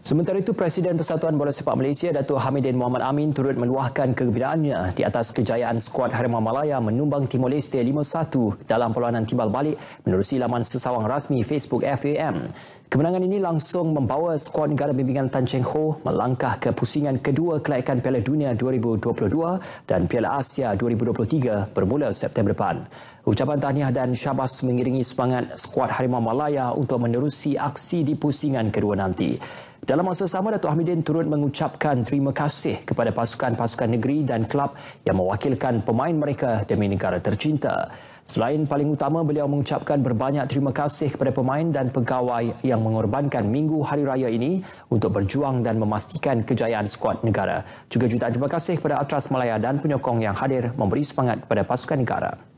Sementara itu, Presiden Persatuan Bola Sepak Malaysia, Datuk Hamidin Muhammad Amin turut meluahkan kegembiraannya di atas kejayaan skuad Harimau Malaya menumbang Timor Leste 5-1 dalam perlawanan timbal balik menerusi laman sesawang rasmi Facebook FAM. Kemenangan ini langsung membawa skuad negara bimbingan Tan Cheng Ho melangkah ke pusingan kedua kelayakan Piala Dunia 2022 dan Piala Asia 2023 bermula September depan. Ucapan tahniah dan syabas mengiringi semangat skuad Harimau Malaya untuk menerusi aksi di pusingan kedua nanti. Dalam masa sama, Datuk Ahmadin turut mengucapkan terima kasih kepada pasukan-pasukan negeri dan klub yang mewakilkan pemain mereka demi negara tercinta. Selain paling utama, beliau mengucapkan berbanyak terima kasih kepada pemain dan pegawai yang mengorbankan Minggu Hari Raya ini untuk berjuang dan memastikan kejayaan skuad negara. Juga jutaan terima kasih kepada Atras Malaya dan penyokong yang hadir memberi semangat kepada pasukan negara.